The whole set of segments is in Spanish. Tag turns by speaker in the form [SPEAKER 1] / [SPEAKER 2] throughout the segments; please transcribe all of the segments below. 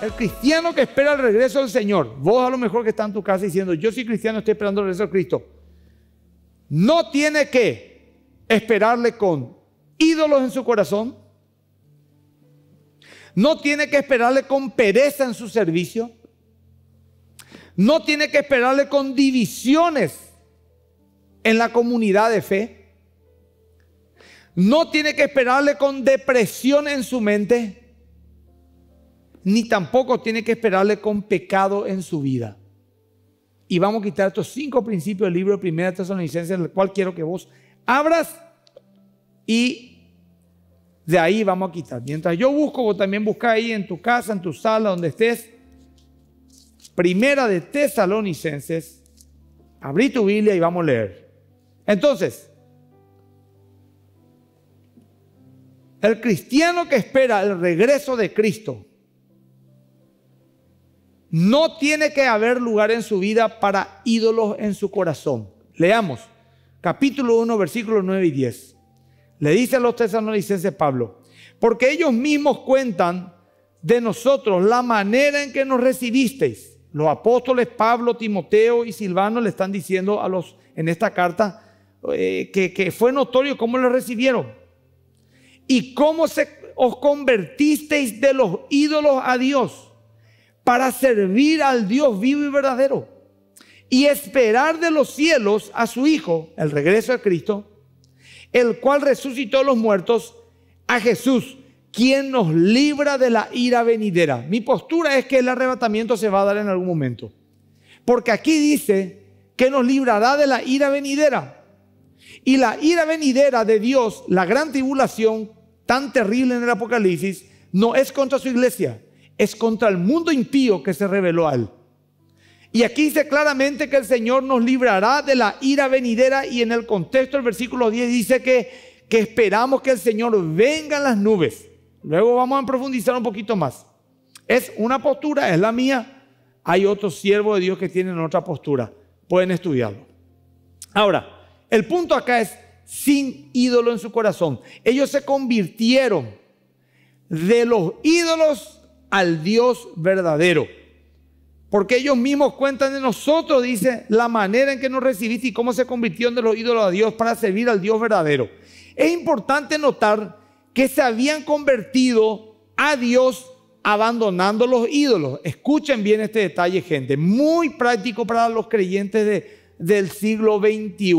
[SPEAKER 1] El cristiano que espera el regreso del Señor, vos a lo mejor que está en tu casa diciendo, yo soy cristiano, estoy esperando el regreso de Cristo, no tiene que esperarle con ídolos en su corazón, no tiene que esperarle con pereza en su servicio, no tiene que esperarle con divisiones en la comunidad de fe, no tiene que esperarle con depresión en su mente ni tampoco tiene que esperarle con pecado en su vida. Y vamos a quitar estos cinco principios del libro de Primera Tesalonicenses, el cual quiero que vos abras y de ahí vamos a quitar. Mientras yo busco, vos también busca ahí en tu casa, en tu sala, donde estés. Primera de Tesalonicenses, abrí tu Biblia y vamos a leer. Entonces, el cristiano que espera el regreso de Cristo, no tiene que haber lugar en su vida para ídolos en su corazón. Leamos, capítulo 1, versículos 9 y 10. Le dice a los tesalonicenses Pablo, porque ellos mismos cuentan de nosotros la manera en que nos recibisteis. Los apóstoles Pablo, Timoteo y Silvano le están diciendo a los en esta carta eh, que, fue notorio cómo los recibieron y cómo se, os convertisteis de los ídolos a Dios para servir al Dios vivo y verdadero y esperar de los cielos a su Hijo, el regreso de Cristo, el cual resucitó a los muertos, a Jesús, quien nos libra de la ira venidera. Mi postura es que el arrebatamiento se va a dar en algún momento, porque aquí dice que nos librará de la ira venidera. Y la ira venidera de Dios, la gran tribulación tan terrible en el Apocalipsis, no es contra su iglesia, es contra el mundo impío que se reveló a él. Y aquí dice claramente que el Señor nos librará de la ira venidera y en el contexto del versículo 10 dice que, que esperamos que el Señor venga en las nubes. Luego vamos a profundizar un poquito más. Es una postura, es la mía. Hay otros siervos de Dios que tienen otra postura. Pueden estudiarlo. Ahora, el punto acá es sin ídolo en su corazón. Ellos se convirtieron de los ídolos al Dios verdadero. Porque ellos mismos cuentan de nosotros, dice, la manera en que nos recibiste y cómo se convirtieron de los ídolos a Dios para servir al Dios verdadero. Es importante notar que se habían convertido a Dios abandonando los ídolos. Escuchen bien este detalle, gente. Muy práctico para los creyentes del siglo XXI.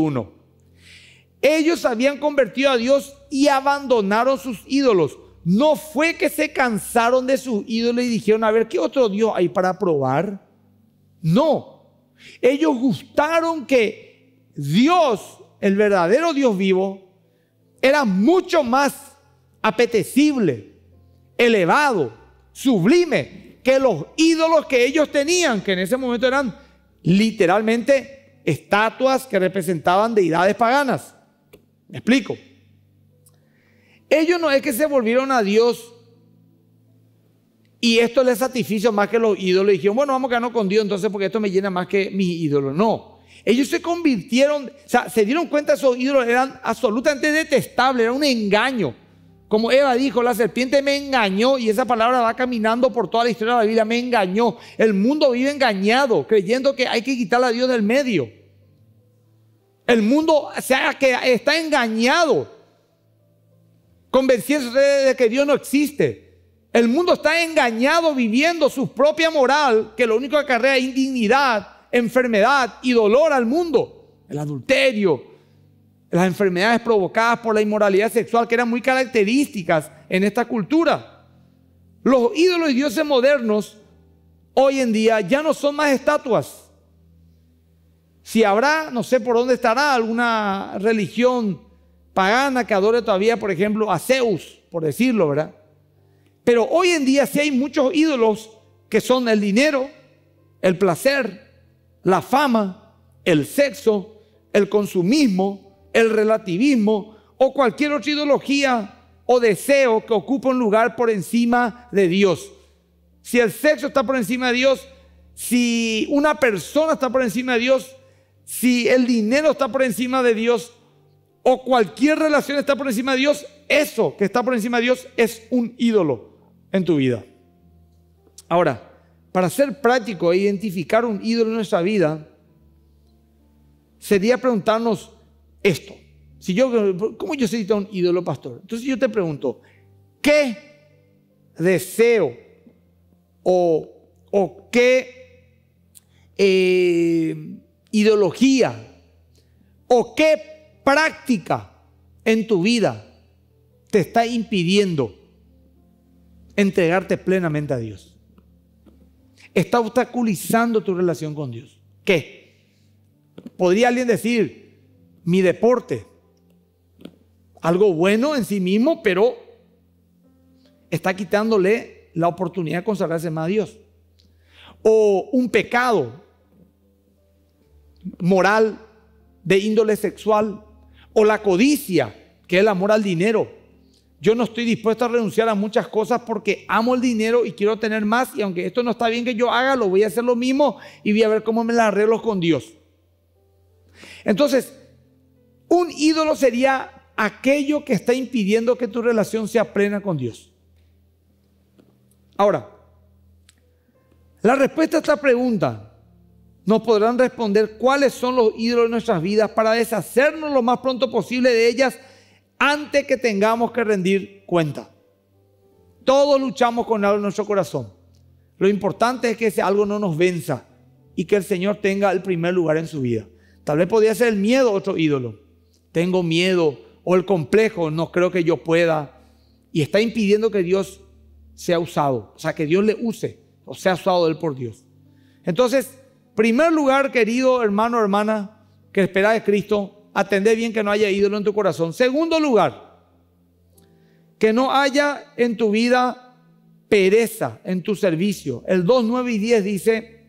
[SPEAKER 1] Ellos habían convertido a Dios y abandonaron sus ídolos. No fue que se cansaron de sus ídolos y dijeron, a ver, ¿qué otro Dios hay para probar? No. Ellos gustaron que Dios, el verdadero Dios vivo, era mucho más apetecible, elevado, sublime que los ídolos que ellos tenían, que en ese momento eran literalmente estatuas que representaban deidades paganas. Me explico. Ellos no es que se volvieron a Dios y esto les satisfizo más que los ídolos. dijeron, bueno, vamos a ganar con Dios entonces porque esto me llena más que mis ídolos. No. Ellos se convirtieron, o sea, se dieron cuenta esos ídolos eran absolutamente detestables, era un engaño. Como Eva dijo, la serpiente me engañó y esa palabra va caminando por toda la historia de la Biblia, me engañó. El mundo vive engañado, creyendo que hay que quitar a Dios del medio. El mundo o que está engañado convenciéndose de que Dios no existe. El mundo está engañado viviendo su propia moral, que lo único que acarrea es indignidad, enfermedad y dolor al mundo. El adulterio, las enfermedades provocadas por la inmoralidad sexual, que eran muy características en esta cultura. Los ídolos y dioses modernos hoy en día ya no son más estatuas. Si habrá, no sé por dónde estará, alguna religión pagana que adore todavía, por ejemplo, a Zeus, por decirlo, ¿verdad? Pero hoy en día sí hay muchos ídolos que son el dinero, el placer, la fama, el sexo, el consumismo, el relativismo o cualquier otra ideología o deseo que ocupa un lugar por encima de Dios. Si el sexo está por encima de Dios, si una persona está por encima de Dios, si el dinero está por encima de Dios, o cualquier relación está por encima de Dios, eso que está por encima de Dios es un ídolo en tu vida. Ahora, para ser práctico e identificar un ídolo en nuestra vida, sería preguntarnos esto. Si yo, ¿Cómo yo soy un ídolo, pastor? Entonces yo te pregunto, ¿qué deseo o, o qué eh, ideología o qué práctica en tu vida te está impidiendo entregarte plenamente a Dios. Está obstaculizando tu relación con Dios. ¿Qué? Podría alguien decir, mi deporte, algo bueno en sí mismo, pero está quitándole la oportunidad de consagrarse más a Dios. O un pecado moral de índole sexual o la codicia, que es el amor al dinero. Yo no estoy dispuesto a renunciar a muchas cosas porque amo el dinero y quiero tener más. Y aunque esto no está bien que yo haga, lo voy a hacer lo mismo y voy a ver cómo me la arreglo con Dios. Entonces, un ídolo sería aquello que está impidiendo que tu relación sea plena con Dios. Ahora, la respuesta a esta pregunta nos podrán responder cuáles son los ídolos de nuestras vidas para deshacernos lo más pronto posible de ellas antes que tengamos que rendir cuenta. Todos luchamos con algo en nuestro corazón. Lo importante es que ese algo no nos venza y que el Señor tenga el primer lugar en su vida. Tal vez podría ser el miedo otro ídolo. Tengo miedo o el complejo, no creo que yo pueda. Y está impidiendo que Dios sea usado, o sea, que Dios le use o sea usado él por Dios. Entonces, Primer lugar, querido hermano, hermana, que esperáis Cristo, atendé bien que no haya ídolo en tu corazón. Segundo lugar, que no haya en tu vida pereza en tu servicio. El 2, 9 y 10 dice,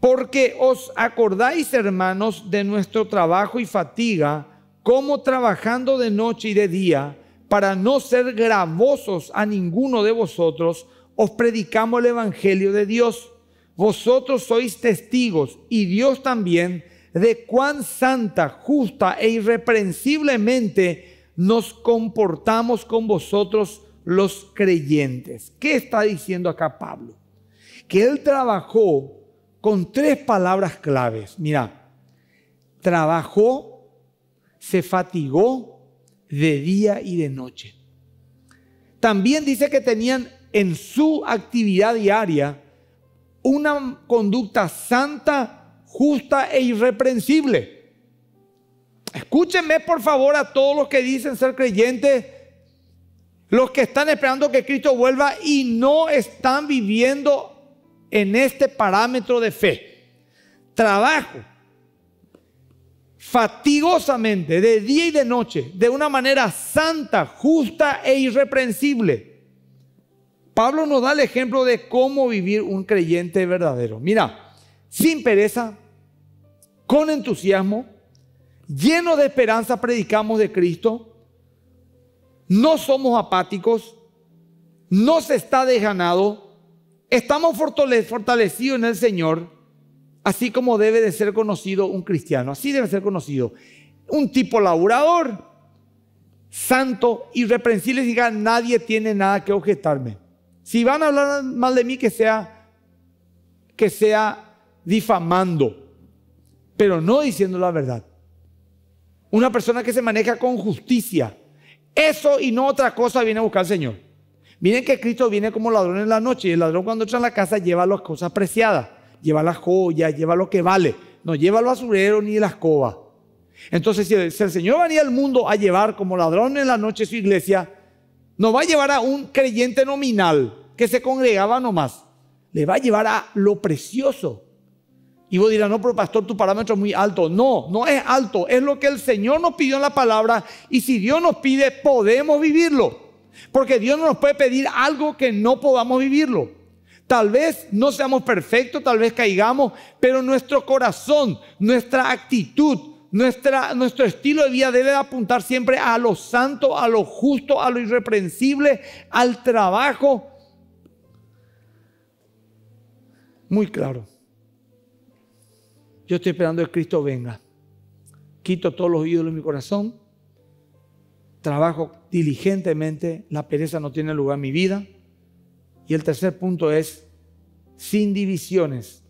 [SPEAKER 1] porque os acordáis, hermanos, de nuestro trabajo y fatiga, como trabajando de noche y de día, para no ser gravosos a ninguno de vosotros, os predicamos el Evangelio de Dios vosotros sois testigos y Dios también de cuán santa, justa e irreprensiblemente nos comportamos con vosotros los creyentes. ¿Qué está diciendo acá Pablo? Que él trabajó con tres palabras claves. Mira, trabajó, se fatigó de día y de noche. También dice que tenían en su actividad diaria una conducta santa, justa e irreprensible. Escúchenme por favor a todos los que dicen ser creyentes, los que están esperando que Cristo vuelva y no están viviendo en este parámetro de fe. Trabajo fatigosamente de día y de noche, de una manera santa, justa e irreprensible Pablo nos da el ejemplo de cómo vivir un creyente verdadero. Mira, sin pereza, con entusiasmo, lleno de esperanza predicamos de Cristo, no somos apáticos, no se está desganado, estamos fortalecidos en el Señor, así como debe de ser conocido un cristiano, así debe ser conocido. Un tipo laburador, santo, irreprensible, diga, nadie tiene nada que objetarme. Si van a hablar mal de mí, que sea, que sea difamando, pero no diciendo la verdad. Una persona que se maneja con justicia. Eso y no otra cosa viene a buscar al Señor. Miren que Cristo viene como ladrón en la noche y el ladrón cuando entra en la casa lleva las cosas preciadas, lleva las joyas, lleva lo que vale, no lleva los basurero ni la escoba. Entonces, si el, Señor venía al mundo a llevar como ladrón en la noche su iglesia, no va a llevar a un creyente nominal que se congregaba nomás. Le va a llevar a lo precioso. Y vos dirás, no, pero pastor, tu parámetro es muy alto. No, no es alto. Es lo que el Señor nos pidió en la palabra. Y si Dios nos pide, podemos vivirlo. Porque Dios no nos puede pedir algo que no podamos vivirlo. Tal vez no seamos perfectos, tal vez caigamos, pero nuestro corazón, nuestra actitud, nuestro estilo de vida debe apuntar siempre a lo santo, a lo justo, a lo irreprensible, al trabajo. Muy claro. Yo estoy esperando que Cristo venga. Quito todos los ídolos de mi corazón. Trabajo diligentemente. La pereza no tiene lugar en mi vida. Y el tercer punto es sin divisiones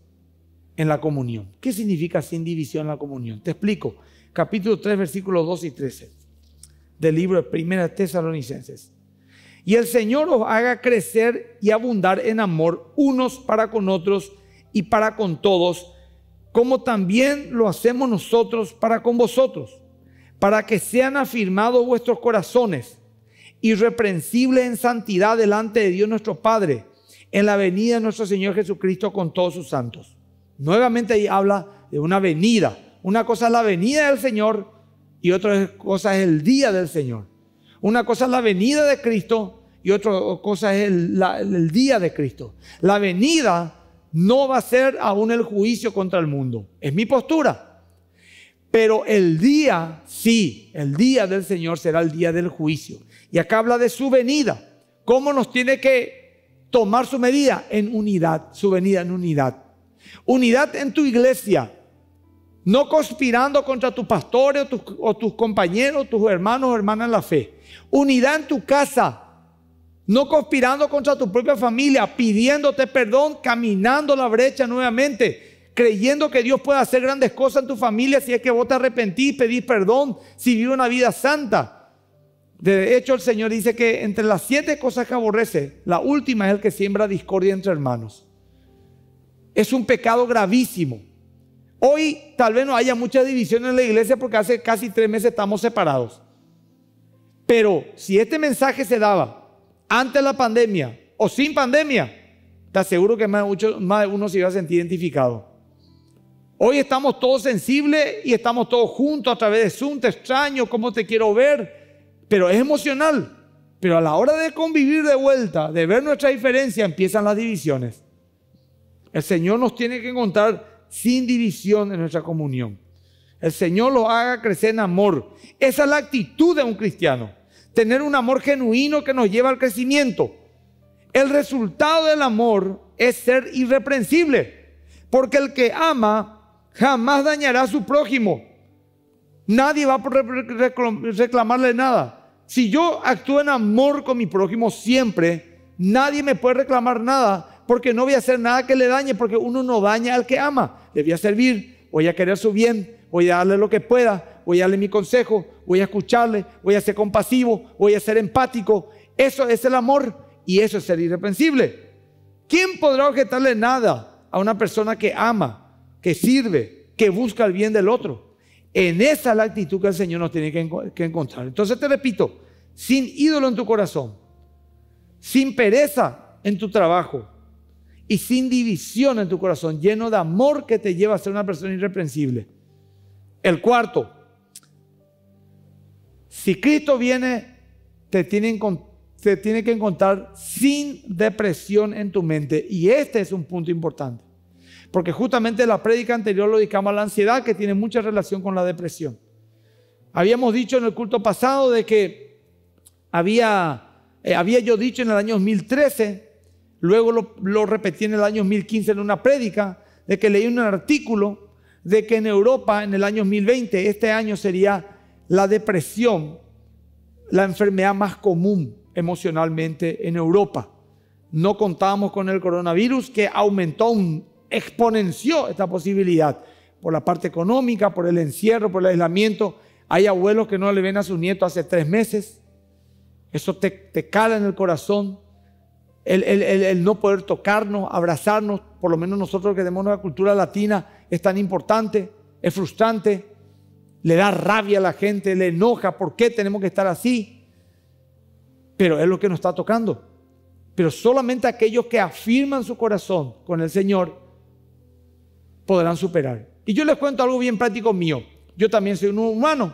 [SPEAKER 1] en la comunión. ¿Qué significa sin división en la comunión? Te explico. Capítulo 3, versículos 2 y 13 del libro de Primera Tesalonicenses. Y el Señor os haga crecer y abundar en amor unos para con otros y para con todos, como también lo hacemos nosotros para con vosotros, para que sean afirmados vuestros corazones, irreprensibles en santidad delante de Dios nuestro Padre, en la venida de nuestro Señor Jesucristo con todos sus santos. Nuevamente ahí habla de una venida. Una cosa es la venida del Señor y otra cosa es el día del Señor. Una cosa es la venida de Cristo y otra cosa es el, el día de Cristo. La venida no va a ser aún el juicio contra el mundo. Es mi postura. Pero el día, sí, el día del Señor será el día del juicio. Y acá habla de su venida. ¿Cómo nos tiene que tomar su medida? En unidad, su venida en unidad. Unidad en tu iglesia. No conspirando contra tus pastores o tus, o tus compañeros, tus hermanos o hermanas en la fe. Unidad en tu casa. No conspirando contra tu propia familia, pidiéndote perdón, caminando la brecha nuevamente, creyendo que Dios puede hacer grandes cosas en tu familia si es que vos te arrepentís, pedís perdón, si vives una vida santa. De hecho, el Señor dice que entre las siete cosas que aborrece, la última es el que siembra discordia entre hermanos es un pecado gravísimo. Hoy tal vez no haya mucha división en la iglesia porque hace casi tres meses estamos separados. Pero si este mensaje se daba antes de la pandemia o sin pandemia, te aseguro que más, más de uno se iba a sentir identificado. Hoy estamos todos sensibles y estamos todos juntos a través de Zoom. Te extraño, cómo te quiero ver. Pero es emocional. Pero a la hora de convivir de vuelta, de ver nuestra diferencia, empiezan las divisiones. El Señor nos tiene que encontrar sin división en nuestra comunión. El Señor lo haga crecer en amor. Esa es la actitud de un cristiano. Tener un amor genuino que nos lleva al crecimiento. El resultado del amor es ser irreprensible. Porque el que ama jamás dañará a su prójimo. Nadie va a reclamarle nada. Si yo actúo en amor con mi prójimo siempre, nadie me puede reclamar nada porque no voy a hacer nada que le dañe, porque uno no daña al que ama. Le voy a servir, voy a querer su bien, voy a darle lo que pueda, voy a darle mi consejo, voy a escucharle, voy a ser compasivo, voy a ser empático. Eso es el amor y eso es ser irreprensible. ¿Quién podrá objetarle nada a una persona que ama, que sirve, que busca el bien del otro? En esa es la actitud que el Señor nos tiene que, que encontrar. Entonces te repito, sin ídolo en tu corazón, sin pereza en tu trabajo, y sin división en tu corazón, lleno de amor que te lleva a ser una persona irreprensible. El cuarto, si Cristo viene, te tiene, que encontrar sin depresión en tu mente. Y este es un punto importante. Porque justamente la prédica anterior lo dedicamos a la ansiedad que tiene mucha relación con la depresión. Habíamos dicho en el culto pasado de que había, eh, había yo dicho en el año 2013 Luego lo, repetí en el año 2015 en una prédica, de que leí un artículo de que en Europa en el año 2020, este año sería la depresión, la enfermedad más común emocionalmente en Europa. No contábamos con el coronavirus que aumentó, exponenció esta posibilidad por la parte económica, por el encierro, por el aislamiento. Hay abuelos que no le ven a su nieto hace tres meses. Eso te, te cala en el corazón el, no poder tocarnos, abrazarnos, por lo menos nosotros que tenemos una cultura latina, es tan importante, es frustrante, le da rabia a la gente, le enoja, ¿por qué tenemos que estar así? Pero es lo que nos está tocando. Pero solamente aquellos que afirman su corazón con el Señor podrán superar. Y yo les cuento algo bien práctico mío. Yo también soy un humano.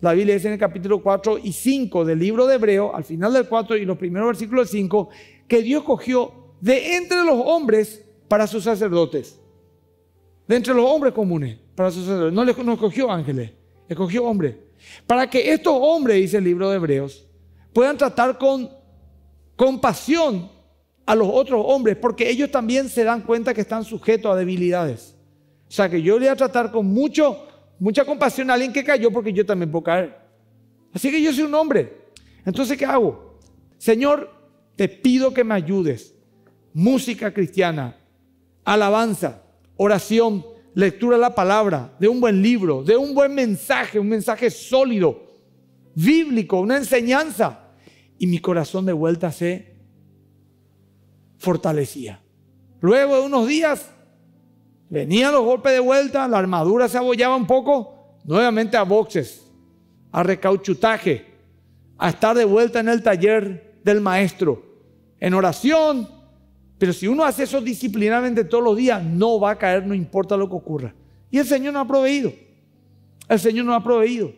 [SPEAKER 1] La Biblia dice en el capítulo 4 y 5 del libro de Hebreo, al final del 4 y los primeros versículos del 5, que Dios cogió de entre los hombres para sus sacerdotes. De entre los hombres comunes para sus sacerdotes. No, les, escogió ángeles, escogió hombres. Para que estos hombres, dice el libro de Hebreos, puedan tratar con compasión a los otros hombres, porque ellos también se dan cuenta que están sujetos a debilidades. O sea que yo le voy a tratar con mucho, mucha compasión a alguien que cayó, porque yo también puedo caer. Así que yo soy un hombre. Entonces, ¿qué hago? Señor, te pido que me ayudes. Música cristiana, alabanza, oración, lectura de la palabra, de un buen libro, de un buen mensaje, un mensaje sólido, bíblico, una enseñanza. Y mi corazón de vuelta se fortalecía. Luego de unos días, venían los golpes de vuelta, la armadura se abollaba un poco, nuevamente a boxes, a recauchutaje, a estar de vuelta en el taller del maestro, en oración. Pero si uno hace eso disciplinadamente todos los días, no va a caer, no importa lo que ocurra. Y el Señor no ha proveído. El Señor no ha proveído.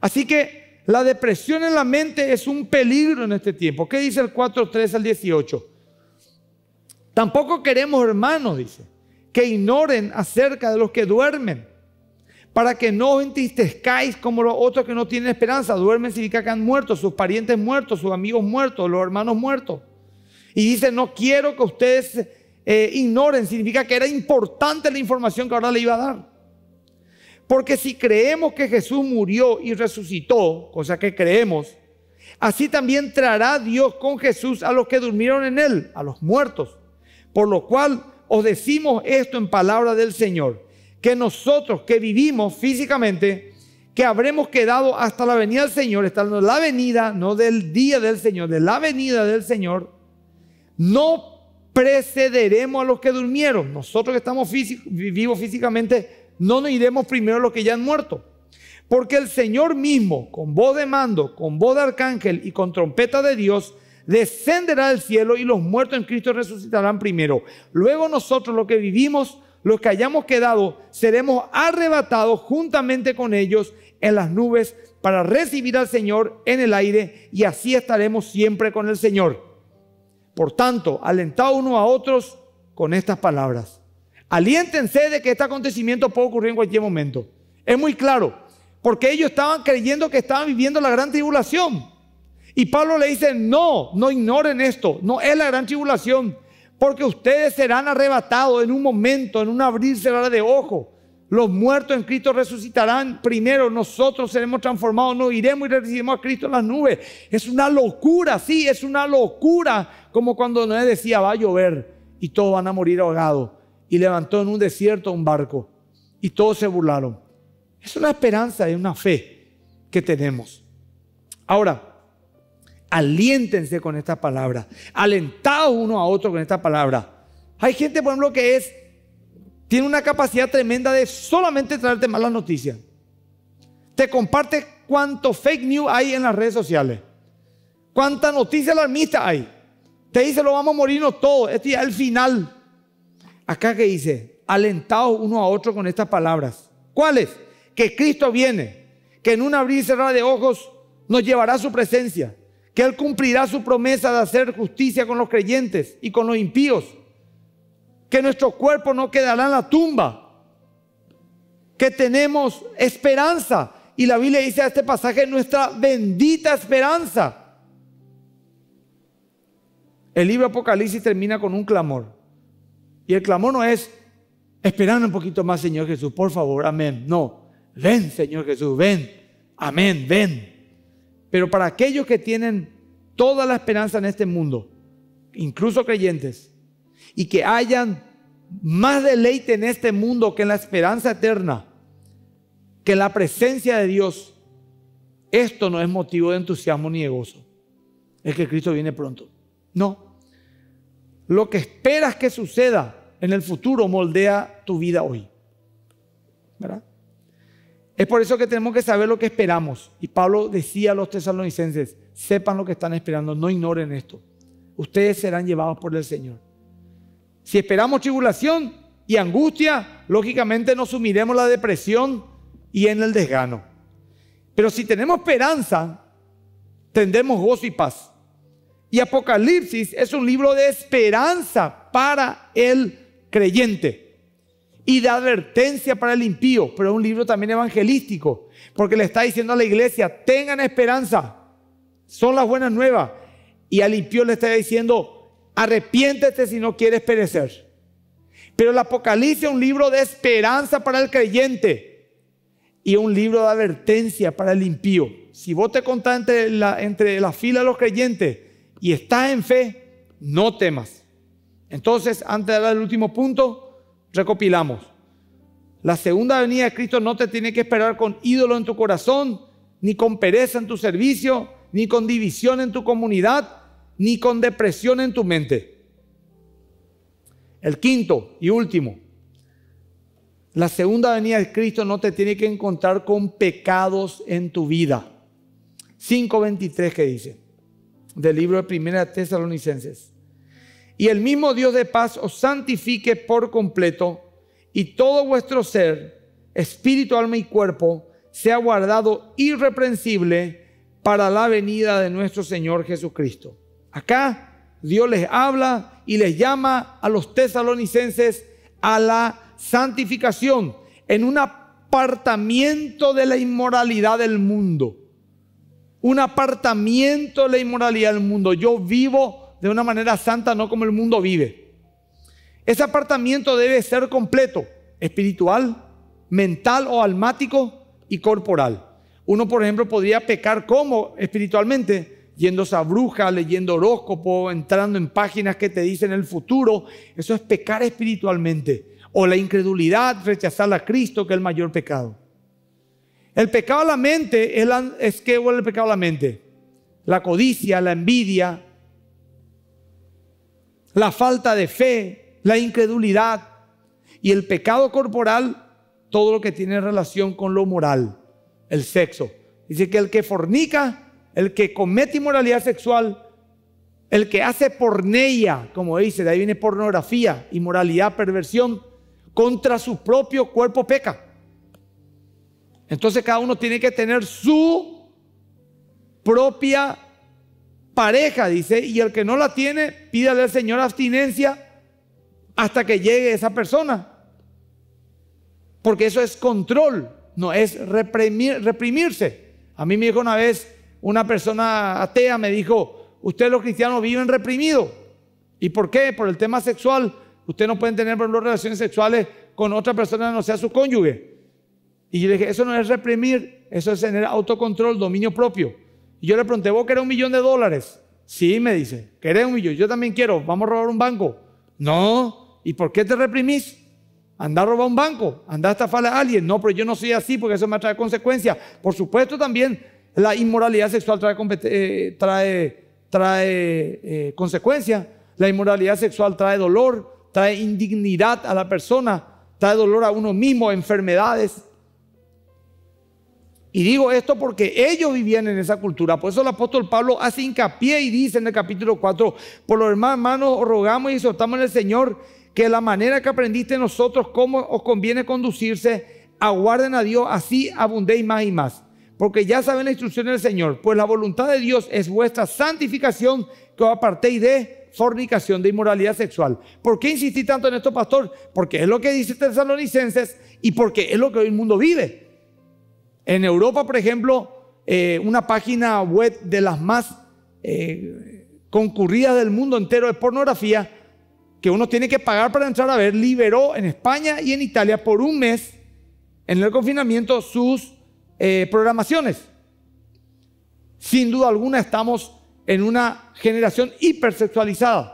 [SPEAKER 1] Así que la depresión en la mente es un peligro en este tiempo. ¿Qué dice el 4.3 al 18? Tampoco queremos, hermanos, dice, que ignoren acerca de los que duermen para que no entristezcáis como los otros que no tienen esperanza, duermen significa que han muerto, sus parientes muertos, sus amigos muertos, los hermanos muertos. Y dice, no quiero que ustedes eh, ignoren, significa que era importante la información que ahora le iba a dar. Porque si creemos que Jesús murió y resucitó, cosa que creemos, así también traerá Dios con Jesús a los que durmieron en él, a los muertos. Por lo cual os decimos esto en palabra del Señor que nosotros que vivimos físicamente, que habremos quedado hasta la venida del Señor, estando la venida, no del día del Señor, de la venida del Señor, no precederemos a los que durmieron. Nosotros que estamos vivos físicamente, no nos iremos primero a los que ya han muerto. Porque el Señor mismo, con voz de mando, con voz de arcángel y con trompeta de Dios, descenderá del cielo y los muertos en Cristo resucitarán primero. Luego nosotros, los que vivimos, los que hayamos quedado, seremos arrebatados juntamente con ellos en las nubes para recibir al Señor en el aire y así estaremos siempre con el Señor. Por tanto, alentad uno a otros con estas palabras. Aliéntense de que este acontecimiento puede ocurrir en cualquier momento. Es muy claro, porque ellos estaban creyendo que estaban viviendo la gran tribulación. Y Pablo le dice, no, no ignoren esto, no es la gran tribulación, porque ustedes serán arrebatados en un momento, en un abrirse de ojo. Los muertos en Cristo resucitarán primero, nosotros seremos transformados, no iremos y recibiremos a Cristo en las nubes. Es una locura, sí, es una locura, como cuando Noé decía, va a llover y todos van a morir ahogados. Y levantó en un desierto un barco y todos se burlaron. Es una esperanza, es una fe que tenemos. Ahora, Aliéntense con esta palabra. Alentados uno a otro con esta palabra. Hay gente, por ejemplo, que es, tiene una capacidad tremenda de solamente traerte malas noticias. Te comparte cuánto fake news hay en las redes sociales. Cuánta noticia alarmista hay. Te dice, lo vamos a morirnos todos. Este es el final. Acá que dice, alentados uno a otro con estas palabras. ¿Cuáles? Que Cristo viene, que en un abrir y cerrar de ojos nos llevará a su presencia que Él cumplirá su promesa de hacer justicia con los creyentes y con los impíos, que nuestro cuerpo no quedará en la tumba, que tenemos esperanza. Y la Biblia dice a este pasaje nuestra bendita esperanza. El libro Apocalipsis termina con un clamor. Y el clamor no es, esperando un poquito más, Señor Jesús, por favor, amén. No, ven, Señor Jesús, ven, amén, ven. Pero para aquellos que tienen toda la esperanza en este mundo, incluso creyentes, y que hayan más deleite en este mundo que en la esperanza eterna, que en la presencia de Dios, esto no es motivo de entusiasmo ni de gozo. Es que Cristo viene pronto. No. Lo que esperas que suceda en el futuro moldea tu vida hoy. ¿Verdad? Es por eso que tenemos que saber lo que esperamos. Y Pablo decía a los tesalonicenses, sepan lo que están esperando, no ignoren esto. Ustedes serán llevados por el Señor. Si esperamos tribulación y angustia, lógicamente nos sumiremos en la depresión y en el desgano. Pero si tenemos esperanza, tendremos gozo y paz. Y Apocalipsis es un libro de esperanza para el creyente y de advertencia para el impío, pero es un libro también evangelístico, porque le está diciendo a la iglesia, tengan esperanza, son las buenas nuevas. Y al impío le está diciendo, arrepiéntete si no quieres perecer. Pero el Apocalipsis es un libro de esperanza para el creyente y un libro de advertencia para el impío. Si vos te contás entre la, entre la fila de los creyentes y estás en fe, no temas. Entonces, antes de dar el último punto, recopilamos. La segunda venida de Cristo no te tiene que esperar con ídolo en tu corazón, ni con pereza en tu servicio, ni con división en tu comunidad, ni con depresión en tu mente. El quinto y último, la segunda venida de Cristo no te tiene que encontrar con pecados en tu vida. 5.23 que dice, del libro de Primera Tesalonicenses. Y el mismo Dios de paz os santifique por completo y todo vuestro ser, espíritu, alma y cuerpo, sea guardado irreprensible para la venida de nuestro Señor Jesucristo. Acá Dios les habla y les llama a los tesalonicenses a la santificación en un apartamiento de la inmoralidad del mundo. Un apartamiento de la inmoralidad del mundo. Yo vivo de una manera santa, no como el mundo vive. Ese apartamiento debe ser completo, espiritual, mental o almático y corporal. Uno, por ejemplo, podría pecar como espiritualmente, yendo a bruja, leyendo horóscopo, entrando en páginas que te dicen el futuro. Eso es pecar espiritualmente. O la incredulidad, rechazar a Cristo, que es el mayor pecado. El pecado a la mente es, es que vuelve el pecado a la mente. La codicia, la envidia, la falta de fe, la incredulidad y el pecado corporal, todo lo que tiene relación con lo moral, el sexo. Dice que el que fornica, el que comete inmoralidad sexual, el que hace porneia, como dice, de ahí viene pornografía, inmoralidad, perversión, contra su propio cuerpo peca. Entonces cada uno tiene que tener su propia pareja, dice, y el que no la tiene, pídale al Señor abstinencia hasta que llegue esa persona. Porque eso es control, no es reprimir, reprimirse. A mí me dijo una vez una persona atea, me dijo, ustedes los cristianos viven reprimidos. ¿Y por qué? Por el tema sexual. Ustedes no pueden tener, relaciones sexuales con otra persona no sea su cónyuge. Y yo le dije, eso no es reprimir, eso es tener autocontrol, dominio propio. Y yo le pregunté, ¿vos querés un millón de dólares? Sí, me dice, ¿querés un millón? Yo también quiero, vamos a robar un banco. No, ¿y por qué te reprimís? Andar a robar un banco, Andar a estafar a alguien. No, pero yo no soy así porque eso me trae consecuencias. Por supuesto también la inmoralidad sexual trae, eh, eh, consecuencias. La inmoralidad sexual trae dolor, trae indignidad a la persona, trae dolor a uno mismo, enfermedades. Y digo esto porque ellos vivían en esa cultura. Por eso el apóstol Pablo hace hincapié y dice en el capítulo 4, por lo hermanos manos rogamos y exhortamos al el Señor que la manera que aprendiste nosotros, cómo os conviene conducirse, aguarden a Dios, así abundéis más y más. Porque ya saben la instrucción del Señor, pues la voluntad de Dios es vuestra santificación, que os apartéis de fornicación, de inmoralidad sexual. ¿Por qué insistí tanto en esto, pastor? Porque es lo que dice Tesalonicenses y porque es lo que hoy el mundo vive. En Europa, por ejemplo, eh, una página web de las más eh, concurridas del mundo entero de pornografía, que uno tiene que pagar para entrar a ver, liberó en España y en Italia por un mes en el confinamiento sus eh, programaciones. Sin duda alguna estamos en una generación hipersexualizada.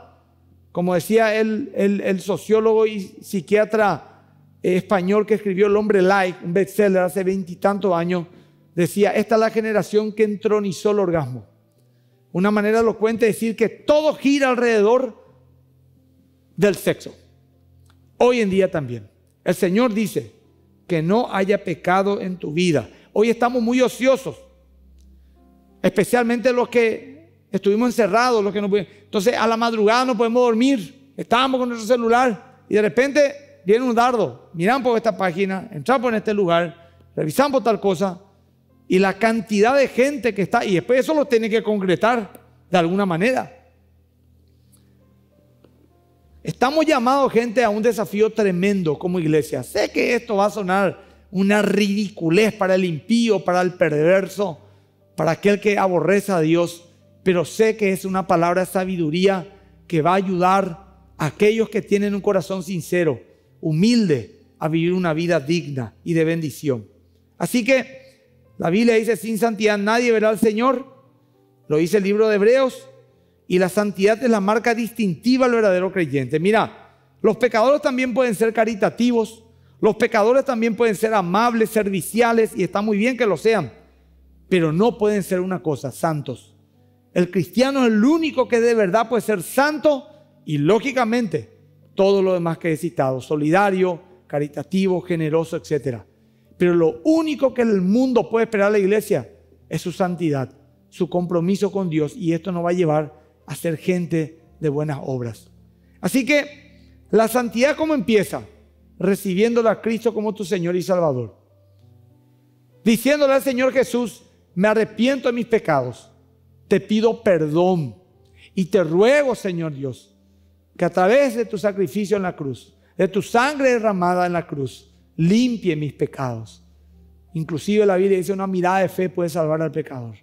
[SPEAKER 1] Como decía el sociólogo y psiquiatra español que escribió El hombre like, un bestseller hace veintitantos años, decía, esta es la generación que entronizó el orgasmo. Una manera elocuente de decir que todo gira alrededor del sexo. Hoy en día también. El Señor dice que no haya pecado en tu vida. Hoy estamos muy ociosos, especialmente los que estuvimos encerrados, los que no Entonces a la madrugada no podemos dormir, estábamos con nuestro celular y de repente viene un dardo, miramos por esta página, entramos en este lugar, revisamos tal cosa, y la cantidad de gente que está, y después eso lo tiene que concretar de alguna manera. Estamos llamados, gente, a un desafío tremendo como iglesia. Sé que esto va a sonar una ridiculez para el impío, para el perverso, para aquel que aborrece a Dios, pero sé que es una palabra de sabiduría que va a ayudar a aquellos que tienen un corazón sincero humilde a vivir una vida digna y de bendición. Así que la Biblia dice, sin santidad nadie verá al Señor. Lo dice el libro de Hebreos. Y la santidad es la marca distintiva al verdadero creyente. Mira, los pecadores también pueden ser caritativos. Los pecadores también pueden ser amables, serviciales, y está muy bien que lo sean. Pero no pueden ser una cosa, santos. El cristiano es el único que de verdad puede ser santo y lógicamente todo lo demás que he citado, solidario, caritativo, generoso, etc. Pero lo único que el mundo puede esperar de la iglesia es su santidad, su compromiso con Dios, y esto nos va a llevar a ser gente de buenas obras. Así que la santidad cómo empieza? recibiéndola a Cristo como tu Señor y Salvador. Diciéndole al Señor Jesús, me arrepiento de mis pecados, te pido perdón y te ruego, Señor Dios, que a través de tu sacrificio en la cruz, de tu sangre derramada en la cruz, limpie mis pecados. Inclusive la Biblia dice, una mirada de fe puede salvar al pecador.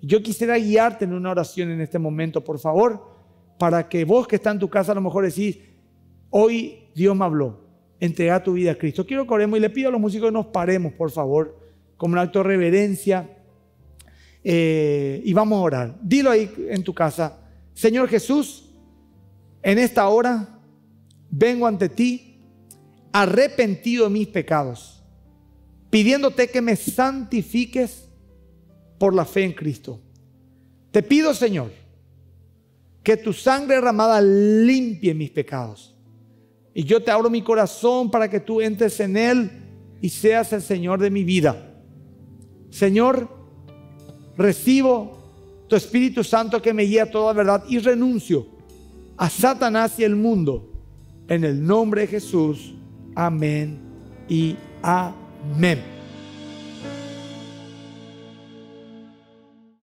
[SPEAKER 1] Yo quisiera guiarte en una oración en este momento, por favor, para que vos que estás en tu casa a lo mejor decís, hoy Dios me habló, entrega tu vida a Cristo. Quiero que oremos y le pido a los músicos que nos paremos, por favor, como un acto de reverencia. Eh, y vamos a orar. Dilo ahí en tu casa, Señor Jesús, en esta hora vengo ante ti arrepentido de mis pecados, pidiéndote que me santifiques por la fe en Cristo. Te pido, Señor, que tu sangre derramada limpie mis pecados. Y yo te abro mi corazón para que tú entres en él y seas el Señor de mi vida. Señor, recibo tu Espíritu Santo que me guía a toda verdad y renuncio a Satanás y el mundo. En el nombre de Jesús. Amén y amén.